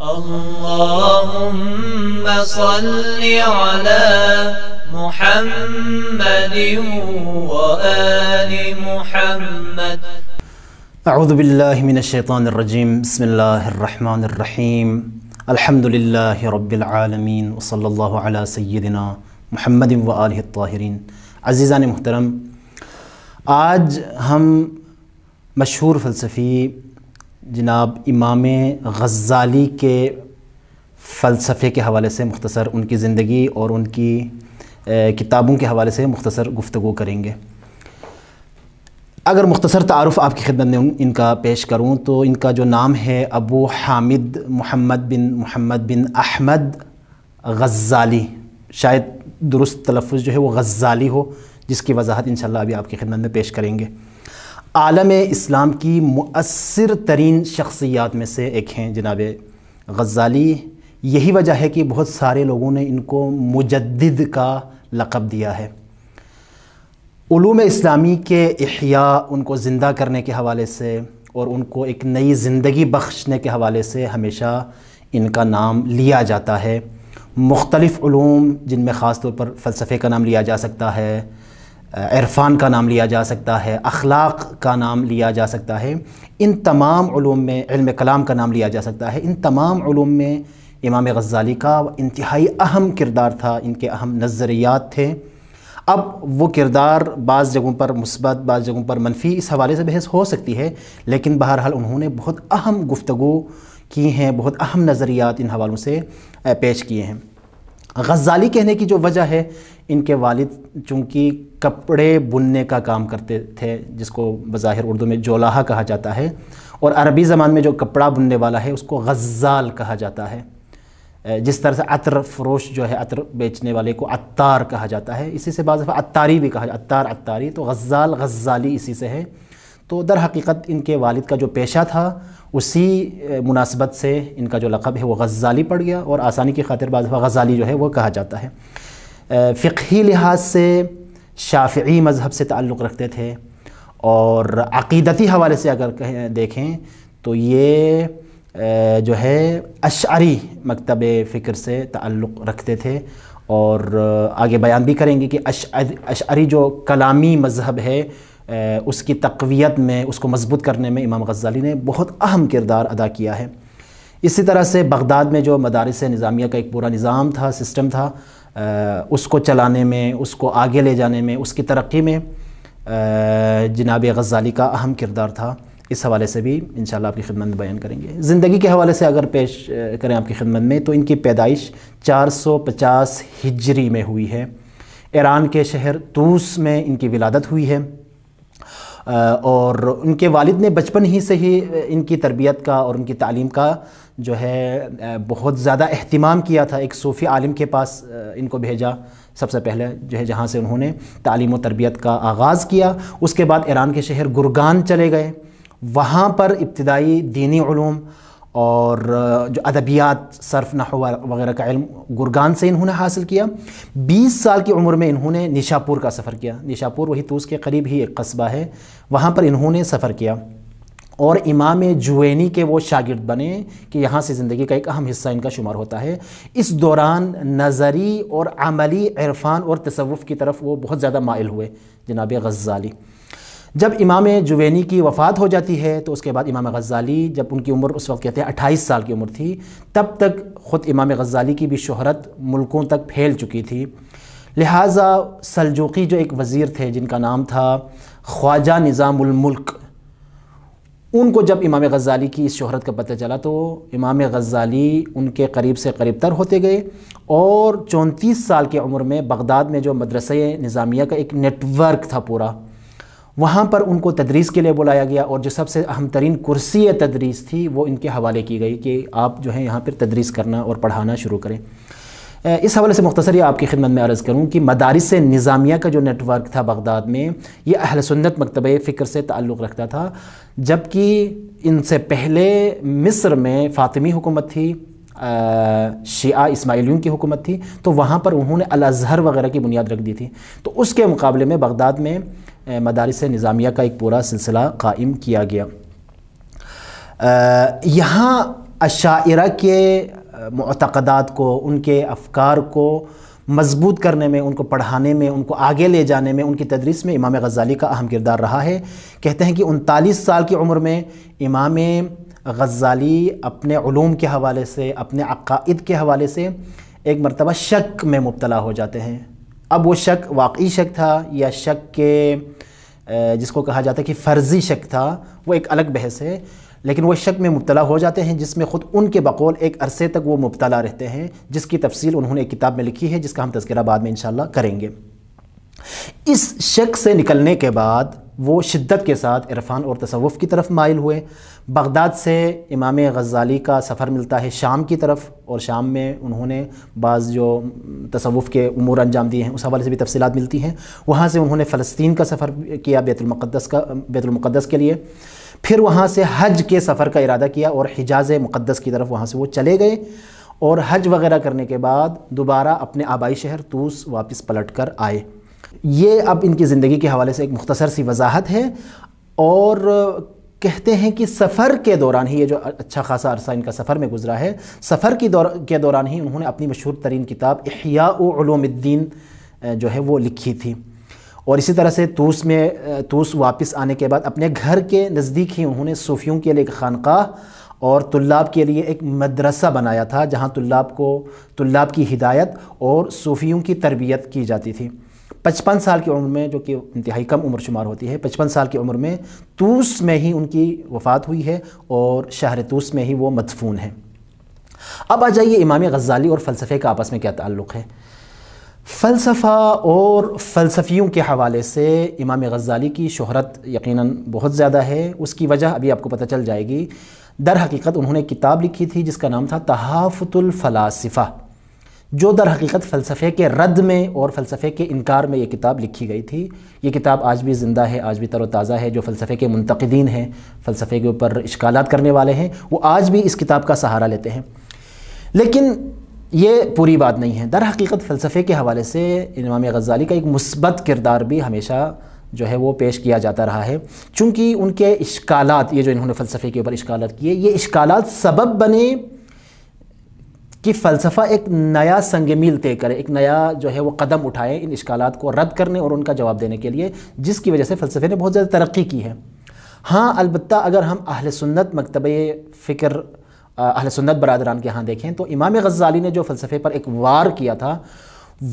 اللهم صل على محمد وآل محمد أعوذ بالله من الشيطان الرجيم بسم الله الرحمن الرحيم الحمد لله رب العالمين وصلى الله على سيدنا محمد وآله الطاهرين عزيزان محترم آج هم مشهور فلسفي जनाब इमाम गज़ाली के फ़लसफ़े के हवाले से मुख्तसर उनकी ज़िंदगी और उनकी किताबों के हवाले से मुख्तसर गुफ्तु करेंगे अगर मुख्तसर तारफ़ आपकी खिदमत में इनका पेश करूँ तो इनका जो नाम है अबू हामिद मोहम्मद बिन मोहम्मद बिन अहमद गज़ाली शायद दुरुस्त तलफ़ जो है वो गज़ाली हो जिसकी वजाहत इन अभी आपकी खिदमत में पेश करेंगे आलम इस्लाम की मुसर तरीन शख्सियात में से एक हैं जनाब गज़ाली यही वजह है कि बहुत सारे लोगों ने इनको मुजद का लक़ब दिया है ूम इस्लामी के अहिया उनको ज़िंदा करने के हवाले से और उनको एक नई ज़िंदगी बख्शने के हवाले से हमेशा इनका नाम लिया जाता है मुख्तलिफ़ूम जिनमें ख़ास तौर पर फ़लसफ़े का नाम लिया जा सकता है इरफान का नाम लिया जा सकता है अखलाक का नाम लिया जा सकता है इन तमाम उलूम में इल्म कलाम का नाम लिया जा सकता है इन तमाम उलूम में इमाम गज़ाली का इंतहाई अहम किरदार था इनके अहम नज़रियात थे अब वो किरदार बाज़ जगहों पर मुस्बत बाज़ जगहों पर मनफी इस हवाले से बहस हो सकती है लेकिन बहरहाल उन्होंने बहुत अहम गुफ्तु की हैं बहुत अहम नज़रियात इन हवालों से पेश किए हैं गज़ाली कहने की जो वजह है इनके वालिद चूँकि कपड़े बुनने का काम करते थे जिसको बज़ाहिर उर्दू में जोलाहा कहा जाता है और अरबी ज़बान में जो कपड़ा बुनने वाला है उसको गज़ाल कहा जाता है जिस तरह से अतर फरोश जो है अतर बेचने वाले को अत्तार कहा जाता है इसी से बाज़ अत्तारी भी कहा जाता अत्तार अत्तारी तो गज़ाल गज़ाली इसी से है तो दर हकीकत इनके वालिद का जो पेशा था उसी मुनासबत से इनका जो लक़ब है वो गज़ाली पड़ गया और आसानी की खातिर बाज़ गज़ाली जो है वो कहा जाता है फ़िकी लिहाज से शाफ़ी मज़हब से ताल्लुक़ रखते थे और अक़ीदती हवाले से अगर देखें तो ये जो है अशारी मकतब फ़िक्र से ताल्लुक़ रखते थे और आगे बयान भी करेंगे कि अशारी जो कलामी मज़हब है उसकी तकवीत में उसको मजबूत करने में इमाम गज़ाली ने बहुत अहम किरदार अदा किया है इसी तरह से बगदाद में जो मदारस निज़ामिया का एक पूरा निज़ाम था सिस्टम था उसको चलाने में उसको आगे ले जाने में उसकी तरक्की में जनाब गज़ाली का अहम किरदार था इस हवाले से भी इन आपकी खिदमत में बयान करेंगे ज़िंदगी के हवाले से अगर पेश करें आपकी खिदमत में तो इनकी पैदाइश 450 हिजरी में हुई है ईरान के शहर तूस में इनकी विलादत हुई है और उनके वालिद ने बचपन ही से ही इनकी तरबियत का और उनकी तालीम का जो है बहुत ज़्यादा अहतमाम किया था एक सूफ़ी आलिम के पास इनको भेजा सबसे पहले जो है जहाँ से उन्होंने तालीम तरबियत का आगाज़ किया उसके बाद ईरान के शहर गुरगान चले गए वहाँ पर इब्तदाई दीनी ूम और जो अदबियात सरफ़ नह वगैरह का इल्म गुरगान से इन्होंने हासिल किया 20 साल की उम्र में इन्होंने निशापुर का सफ़र किया निशापुर वही तूस के करीब ही एक कस्बा है वहाँ पर इन्होंने सफ़र किया और इमाम जुवैनी के वो शागिर्द बने कि यहाँ से ज़िंदगी का एक अहम हिस्सा इनका शुमार होता है इस दौरान नज़री और अमली इरफान और तसवुफ़ की तरफ वो बहुत ज़्यादा मायल हुए जनाब गज़ाली जब इमाम जुवैनी की वफ़ात हो जाती है तो उसके बाद इमाम गज़ाली जब उनकी उम्र उस वक्त कहते हैं अट्ठाईस साल की उम्र थी तब तक ख़ुद इमाम गज़ाली की भी शहरत मुल्कों तक फैल चुकी थी लिहाजा सलजोकी जो एक वज़ीर थे जिनका नाम था ख्वाजा निज़ामुल्मुल्क उनको जब इमाम गज़ाली की इस शहरत का पता चला तो इमाम गज़ाली उनके करीब से करीब तर होते गए और चौंतीस साल की उम्र में बगदाद में जो मदरस निज़ामिया का एक नेटवर्क था पूरा वहाँ पर उनको तदरीस के लिए बुलाया गया और जो सबसे अहम तरीन कुर्सी तदरीस थी वो इनके हवाले की गई कि आप जो है यहाँ पर तदरीस करना और पढ़ाना शुरू करें इस हवाले से मुख्तर आपकी खिदमत में अर्ज़ करूँ कि मदारस निज़ामिया का जो नेटवर्क था बगदाद में ये अहल सुन्नत मकतब फ़िक्र से ताल्लुक़ रखता था जबकि इनसे पहले मिस्र में फ़ातिमी हुकूमत थी शिया इसमाइलियों की हुकूमत थी तो वहाँ पर उन्होंने अलाजहर अज़हर वगैरह की बुनियाद रख दी थी तो उसके मुकाबले में बगदाद में मदारस निज़ामिया का एक पूरा सिलसिला कायम किया गया यहाँ अशारा के मतकदात को उनके अफकार को मजबूत करने में उनको पढ़ाने में उनको आगे ले जाने में उनकी तदरीस में इमाम गज़ाली का अहम किरदार रहा है कहते हैं कि उनतालीस साल की उम्र में इमाम गज़ाली अपने ूम के हवाले से अपने अकायद के हवाले से एक मरतबा शक में मुबतला हो जाते हैं अब वो शक वाकई शक था या शक के जिसको कहा जाता है कि फ़र्ज़ी शक था वो एक अलग बहस है लेकिन वह शक में मुबतला हो जाते हैं जिसमें ख़ुद उनके बकौल एक अरसे तक वो मुबतला रहते हैं जिसकी तफसील उन्होंने एक किताब में लिखी है जिसका हम तस्करा बाद में इन करेंगे इस शक से निकलने के बाद वो शिद्दत के साथ इरफान और तसवुफ़ की तरफ मायल हुए बगदाद से इमाम गज़ाली का सफ़र मिलता है शाम की तरफ और शाम में उन्होंने बाज़ जो तसवुफ़ के अमूर अंजाम दिए हैं उस हवाले से भी तफसीत मिलती हैं वहाँ से उन्होंने फ़लस्तीन का सफ़र किया बैतुलमक़दस का बैतुलमक़दस के लिए फिर वहाँ से हज के सफ़र का इरादा किया और हिजाज मुक़दस की तरफ वहाँ से वो चले गए और हज वगैरह करने के बाद दोबारा अपने आबाई शहर तूस वापस पलट कर आए ये अब इनकी ज़िंदगी के हवाले से एक मुख्तसर सी वजाहत है और कहते हैं कि सफ़र के दौरान ही ये जो अच्छा खासा अरसा इनका सफ़र में गुजरा है सफ़र की दौर के दौरान ही उन्होंने अपनी मशहूर तरीन किताब अहियाद्दीन जो है वो लिखी थी और इसी तरह से तूस में तूस वापस आने के बाद अपने घर के नज़दीक ही उन्होंने सूफियों के लिए एक खानकाह और तुल्लाब के लिए एक मदरसा बनाया था जहाँ तुल्लाब को तुल्लाब की हिदायत और सूफियों की तरबियत की जाती थी पचपन साल की उम्र में जो कि इंतहाई कम उम्र शुमार होती है पचपन साल की उम्र में तूस में ही उनकी वफ़ात हुई है और शहर तूस में ही वो मदफून है अब आ जाइए इमाम गज़ाली और फ़लसफ़े का आपस में क्या ताल्लुक़ है फ़लसफ़ा और फ़लसफ़ियों के हवाले से इमाम गज़ाली की शहरत यकीनन बहुत ज़्यादा है उसकी वजह अभी आपको पता चल जाएगी दर हकीकत उन्होंने किताब लिखी थी जिसका नाम था तहाफ़तुलफ़लासफ़ा जो दर हकीकत फ़लसफ़े के रद्द में और फ़लसफ़े के इनकार में ये किताब लिखी गई थी ये किताब आज भी ज़िंदा है आज भी तरोताज़ा है जो फ़लसफ़े के मुंतदीन हैं फ़लसफ़े के ऊपर इश्काल करने वाले हैं वो आज भी इस किताब का सहारा लेते हैं लेकिन ये पूरी बात नहीं है दर हकीकत फ़लसफ़े के हवाले से इमाम गज़ाली का एक मुस्बत किरदार भी हमेशा जो है वो पेश किया जाता रहा है चूँकि उनके इश्काल ये जो इन्होंने फ़लसफ़े के ऊपर इश्काल किए ये इश्काल सबब बने कि फ़लसफ़ा एक नया संग मील तय करे एक नया जो है वो कदम उठाए इन इश्कालत को रद्द करने और उनका जवाब देने के लिए जिसकी वजह से फ़लसफ़े ने बहुत ज़्यादा तरक्की की है हाँ अलबत् अगर हम अहल सुन्नत मकतब फ़िक्र अहल सुन्नत बरदरान के यहाँ देखें तो इमाम गज़ाली ने जो फ़लसफ़े पर एक वार किया था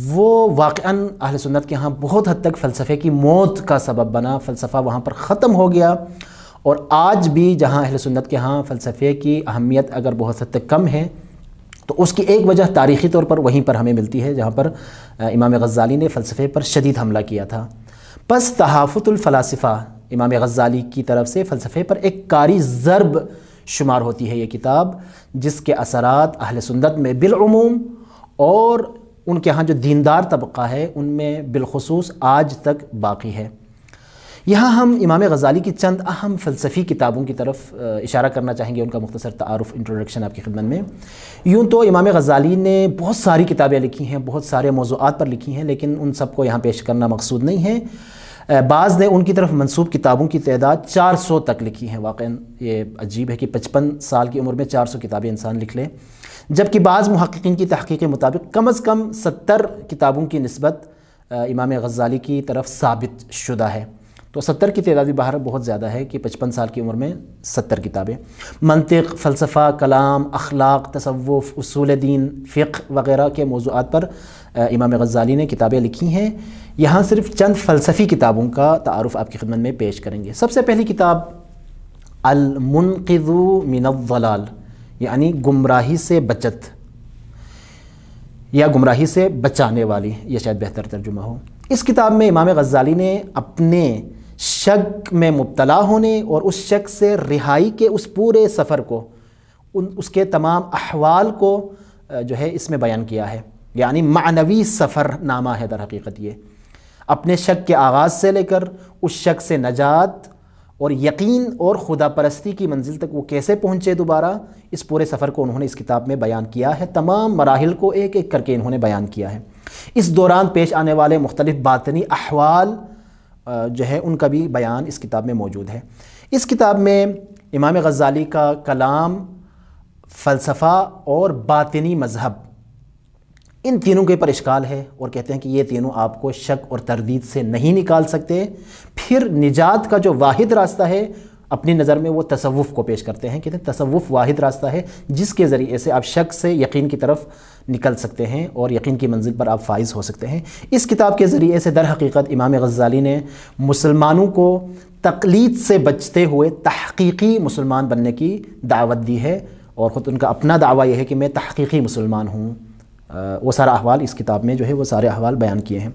वो वाक़ अहल सुन्नत के यहाँ बहुत हद तक फ़लसफ़े की मौत का सबब बना फ़लसफ़ा वहाँ पर ख़त्म हो गया और आज भी जहाँ अहल सुन्नत के यहाँ फ़लसफ़े की अहमियत अगर बहुत हद तक कम है तो उसकी एक वजह तारीख़ी तौर पर वहीं पर हमें मिलती है जहाँ पर इमाम गज़ाली ने फ़लसफ़े पर शदीद हमला किया था बस तहाफ़ुलफ़लासफ़ा इमाम गज़ाली की तरफ से फ़लसफ़े पर एक कारी ज़रब शुमार होती है ये किताब जिसके असरात अहल सुन्नत में बिलूम और उनके यहाँ जो दीनदार तबका है उनमें बिलखसूस आज तक बाकी है यहाँ हम इमाम गज़ाली की चंद अहम फ़लसफ़ी किताबों की तरफ इशारा करना चाहेंगे उनका मुख्तर तारफ़ इंट्रोडक्शन आपकी खिदमत में यूँ तो इमाम गज़ाली ने बहुत सारी किताबें लिखी हैं बहुत सारे मौज़ूद पर लिखी हैं लेकिन उन सबको यहाँ पेश करना मकसूद नहीं है बाज़ ने उनकी तरफ मनसूब किताबों की तादाद 400 तक लिखी है वाकई ये अजीब है कि 55 साल की उम्र में 400 किताबें इंसान लिख लें जबकि बाज़ महक्कीन की तहकीक के मुताबिक कम अज़ कम सत्तर किताबों की नस्बत इमाम गज़ाली की तरफ साबित शुदा है तो सत्तर की तदाद भी बाहर बहुत ज़्यादा है कि पचपन साल की उम्र में सत्तर किताबें मनतिक फ़लसफ़ा कलाम अखलाक तसवुफ़ उसूल दीन फ़िक वगैरह के मौजूद पर इमाम गज़ाली ने किताबें लिखी हैं यहाँ सिर्फ चंद फ़लसफ़ी किताबों का तारफ़ आपकी खिदमत में पेश करेंगे सबसे पहली किताब अलमुनकू मिनवलाल यानी गुमराही से बचत या गुमराही से बचाने वाली यह शायद बेहतर तर्जुमा हो इस किताब में इमाम गज़ाली ने अपने शक में मुबतला होने और उस शक से रिहाई के उस पूरे सफ़र को उन उसके तमाम अहवाल को जो है इसमें बयान किया है यानी मानवी सफ़रनामा है दर हकीकत ये अपने शक के आगाज़ से लेकर उस शक से नजात और यकीन और खुदा परस्ती की मंजिल तक वो कैसे पहुँचे दोबारा इस पूरे सफ़र को उन्होंने इस किताब में बयान किया है तमाम मराहल को एक एक करके इन्होंने बयान किया है इस दौरान पेश आने वाले मुख्तलिफ़ बातनी अहवाल जो है उनका भी बयान इस किताब में मौजूद है इस किताब में इमाम गज़ाली का कलाम फ़लसफ़ा और बातनी मज़हब इन तीनों के ऊपर इश्काल है और कहते हैं कि ये तीनों आपको शक और तरदीद से नहीं निकाल सकते फिर निजात का जो वाहिद रास्ता है अपनी नज़र में वो तसवुफ़ को पेश करते हैं कहते हैं तसवुफ़ वाहिद रास्ता है जिसके ज़रिए से आप शक से यकीन की तरफ निकल सकते हैं और यकीन की मंजिल पर आप फाइज हो सकते हैं इस किताब के ज़रिए से दर हकीकत इमाम गज़ाली ने मुसलमानों को तकलीद से बचते हुए तहकीकी मुसलमान बनने की दावत दी है और ख़ुद उनका अपना दावा यह है कि मैं तहकीकी मुसलमान हूँ वो सारा अहवाल इस किताब में जो है वो सारे अहवाल बयान किए हैं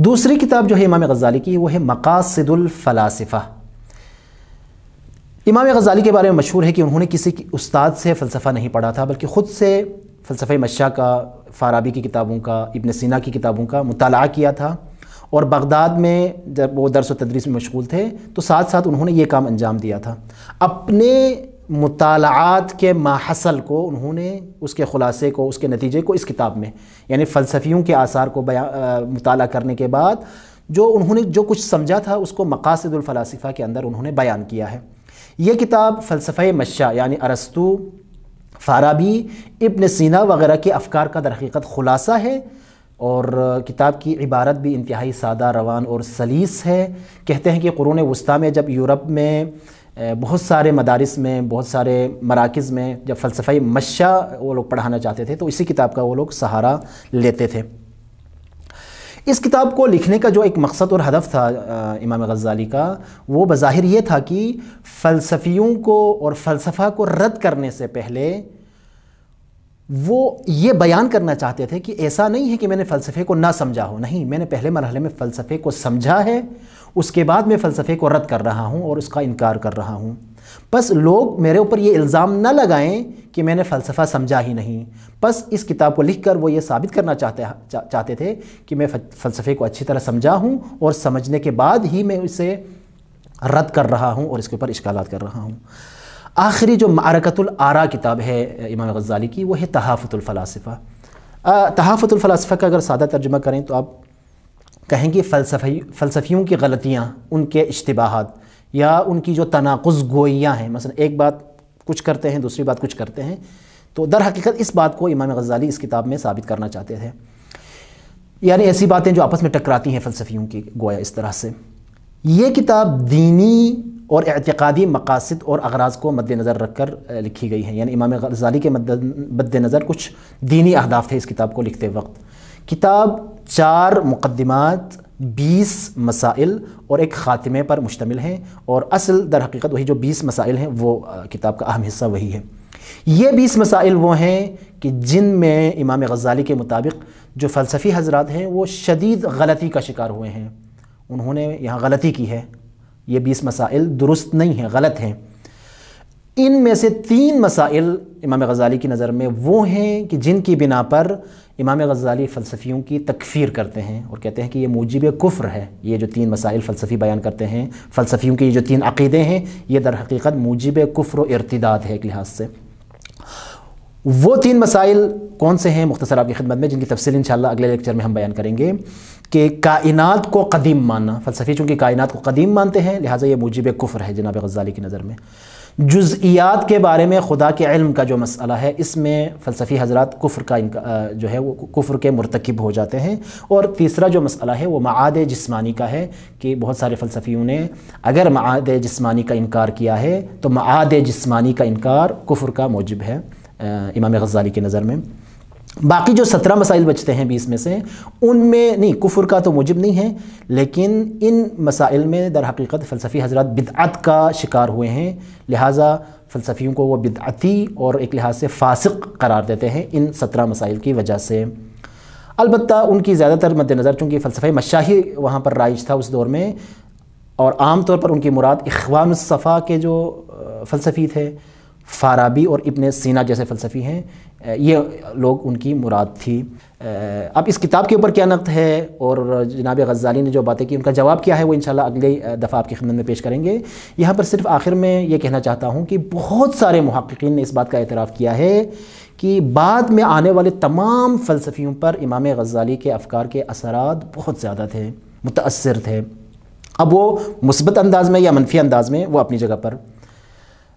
दूसरी किताब जो है इमाम गज़ाली की वो है मकासदुलफ़लासफ़ा इमाम गज़ाली के बारे में मशहूर है कि उन्होंने किसी उस्ताद से फ़लसफ़ा नहीं पढ़ा था बल्कि ख़ुद से फलसफा मशा का फाराबी की किताबों का इबन सीना की किताबों का मुताल किया था और बगदाद में जब वो दरस व तदरीस में मशगूल थे तो साथ साथ उन्होंने ये काम अंजाम दिया था अपने मुतालात के माहसल को उन्होंने उसके ख़ुलासे को उसके नतीजे को इस किताब में यानी फ़लसफ़ियों के आसार को मुताल करने के बाद जो उन्होंने जो कुछ समझा था उसको मकासदुलफ़लासफ़ा के अंदर उन्होंने बयान किया है ये किताब फ़लसफ़ मशा यानी अरस्तु फाराबी इब्न सीना वगैरह के अफकार का दरक़ीक़त ख़ुलासा है और किताब की इबारत भी इंतहाई सादा रवान और सलीस है कहते हैं कि क़ुरून वस्ती में जब यूरोप में बहुत सारे मदारस में बहुत सारे मराकज़ में जब फ़लसफ़ाई मशा वो लोग पढ़ाना चाहते थे तो इसी किताब का वो लोग सहारा लेते थे इस किताब को लिखने का जो एक मकसद और हदफ था आ, इमाम गज़ाली का वो बज़ाहिर ये था कि फ़लसफ़ियों को और फ़लसफ़ा को रद्द करने से पहले वो ये बयान करना चाहते थे कि ऐसा नहीं है कि मैंने फ़लसफ़े को ना समझा हो नहीं मैंने पहले मरहले में फ़लसफ़े को समझा है उसके बाद मैं फ़लसफ़े को रद्द कर रहा हूँ और उसका इनकार कर रहा हूँ बस लोग मेरे ऊपर ये इल्ज़ाम न लगाएं कि मैंने फ़लसफ़ा समझा ही नहीं बस इस किताब को लिख कर वो ये साबित करना चाहते चा, चाहते थे कि मैं फ़लसफ़े को अच्छी तरह समझा हूँ और समझने के बाद ही मैं इसे रद्द कर रहा हूँ और इसके ऊपर इश्कालत कर रहा हूँ आखिरी जो मारकतुल आरा किताब है इमाम गज़ाली की वह है तहाफ़तुलफ़लासफ़ा तहाफ़तुलफ़लासफ़ा का अगर सादा तर्जुमा करें तो आप कहेंगे फ़लसफ़ी फ़लसफ़ियों की गलतियाँ उनके इश्तबाहत या उनकी जो तनाकज़ गोइयाँ हैं मसलन एक बात कुछ करते हैं दूसरी बात कुछ करते हैं तो दर हकीकत इस बात को इमाम गज़ाली इस किताब में साबित करना चाहते थे यानी ऐसी बातें जो आपस में टकराती हैं फ़लसफ़ियों की गोया इस तरह से ये किताब दीनी और एतक़ादी मकासद और अगराज को मद्दनज़र रख कर लिखी गई है यानी इमाम गज़ाली के मद्द नज़र कुछ दीनी अहदाफ थे इस किताब को लिखते वक्त किताब चार मुकदमात बीस मसाइल और एक ख़ात्मे पर मुश्तमिल हैं और असल दर हकीकत वही जो बीस मसाइल हैं वो किताब का अहम हिस्सा वही है ये बीस मसाइल वो हैं कि जिन में इमाम गज़ाली के मुताबिक जो फ़लसफ़ी हजरात हैं वो शदीद गलती का शिकार हुए हैं उन्होंने यहाँ गलती की है ये बीस मसाइल दुरुस्त नहीं हैं गलत हैं इन में से तीन मसाइल इमाम गज़ाली की नज़र में वो हैं कि जिनकी बिना पर इमाम गज़ाली फ़लसफ़ियों की तकफ़ीर करते हैं और कहते हैं कि ये मूजिब कुफ्र है ये जो तीन मसाइल फ़लसफ़ी बयान करते हैं फ़लसफ़ियों के जो तीन अक़ीदे हैं ये दर हकीकत मूजिब कुफ्र इरतदाद है एक लिहाज से वो तीन मसाइल कौन से हैं मुख्तसर आपकी खिदमत में जिनकी तफसील इंशाल्लाह अगले लेक्चर में हम बयान करेंगे कि कायनात को कदीम मानना फ़लसफ़ी चूँकि कायनात को कदीम मानते हैं लिहाजा ये मूजिब कुफ्र है जनाब गज़ाली की नज़र में जुज़ियात के बारे में खुदा के इल्म का जो मसला है इसमें फ़लसफ़ी हजरात कुफ़र का जो है वो कुफ़र के मरतकब हो जाते हैं और तीसरा जो मसला है वो माद जिस्मानी का है कि बहुत सारे फ़लसफ़ियों ने अगर माद जिस्मानी का इनकार किया है तो माद जिस्मानी का इनकार कुफ़र का मौजब है इमाम गज़ाली की नज़र में बाकी जो सत्रह मसाइल बचते हैं बीस में से उनमें नहीं कुफर का तो मुजिब नहीं है लेकिन इन मसाइल में दर हकीकत फ़लसफ़ी हजरत बिदअत का शिकार हुए हैं लिहाजा फ़लसफ़ियों को वह बिदअती और एक लिहाज से फासिक करार देते हैं इन सत्रह मसाइल की वजह से अलबत् उनकी ज़्यादातर मद्दनज़र चूँकि फ़लसफ़े मशाही वहाँ पर राइज था उस दौर में और आम तौर पर उनकी मुराद इखवान सफ़ा के जो फ़लसफ़ी थे फाराबी और इबन सीना जैसे फ़लसफ़ी हैं ये लोग उनकी मुराद थी अब इस किताब के ऊपर क्या नक़द है और जनाब गज़ाली ने जो बातें की उनका जवाब क्या है वो इन अगले दफ़ा आपकी खिदमत में पेश करेंगे यहाँ पर सिर्फ आखिर में ये कहना चाहता हूँ कि बहुत सारे महक्कीन ने इस बात का एतराफ़ किया है कि बाद में आने वाले तमाम फ़लसफ़ियों पर इमाम गज़ाली के अफकार के असरा बहुत ज़्यादा थे मुतासर थे अब वो मुसबत अंदाज़ में या मनफी अंदाज़ में वो अपनी जगह पर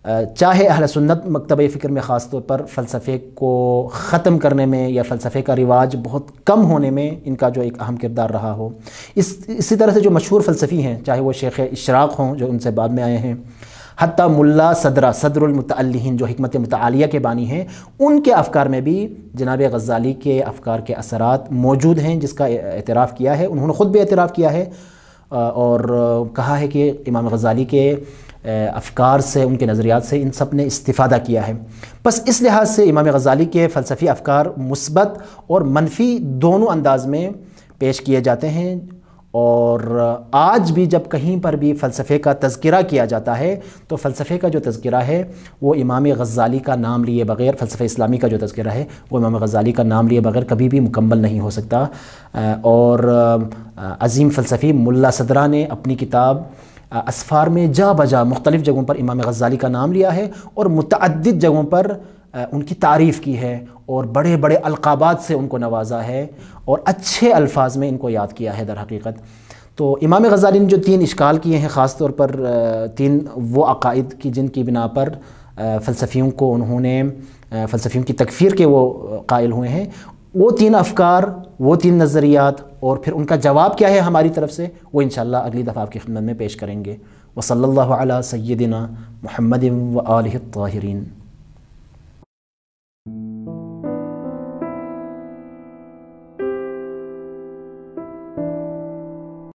चाहे अहल सुन्नत मकतब फ़िक्र में ख़ास तौर पर फ़लसफ़े को ख़त्म करने में या फ़लसफ़े का रिवाज बहुत कम होने में इनका जो एक अहम किरदार रहा हो इस इसी तरह से जो मशहूर फ़लसफ़ी हैं चाहे वो शेख इशराक़ हों जो उनसे बाद में आए हैं हती मुल्ला सदरा सदरमतन जो हमत मतालिया के बानी हैं उनके अफकार में भी जनाब गज़ाली के अफकार के असरा मौजूद हैं जिसका एतराफ़ किया है उन्होंने ख़ुद भी एतराफ़ किया है और कहा है कि इमाम गज़ाली के अफकार से उनके नज़रियात से इन सब ने इस्तादा किया है बस इस लिहाज से इमाम गज़ाली के फ़लसफ़ी अफकार मुसबत और मनफी दोनों अंदाज में पेश किए जाते हैं और आज भी जब कहीं पर भी फ़लसफ़े का तस्करा किया जाता है तो फ़लसफ़े का जो तस्करा है वो इमाम गज़ाली का नाम लिए बग़ैर फ़लसफ़े इस्लामी का जो तस्करा है वो इमाम गज़ाली का नाम लिए बग़ैर कभी भी मुकम्मल नहीं हो सकता और अज़ीम फ़लसफ़ी मुल्ला सदरा ने अपनी किताब असफ़ार में जा बजा मुख्तलिफ़ जगहों पर इमाम गज़ाली का नाम लिया है और मुतद जगहों पर उनकी तारीफ़ की है और बड़े बड़े अलकाबात से उनको नवाजा है और अच्छे अल्फाज में इनको याद किया है दर हकीकत तो इमाम गज़ाली ने जो तीन इश्काल किए हैं ख़ास तौर पर तीन वो अकायद की जिनकी बिना पर फ़लसफ़ियों को उन्होंने फ़लसफ़ियों की तकफ़ीर के वो कायल हुए हैं वो तीन अफकार वो तीन नज़रियात और फिर उनका जवाब क्या है हमारी तरफ से वो इन अगली दफ़ा आपकी खिदमत में पेश करेंगे वसल्ला सैदिना महमद व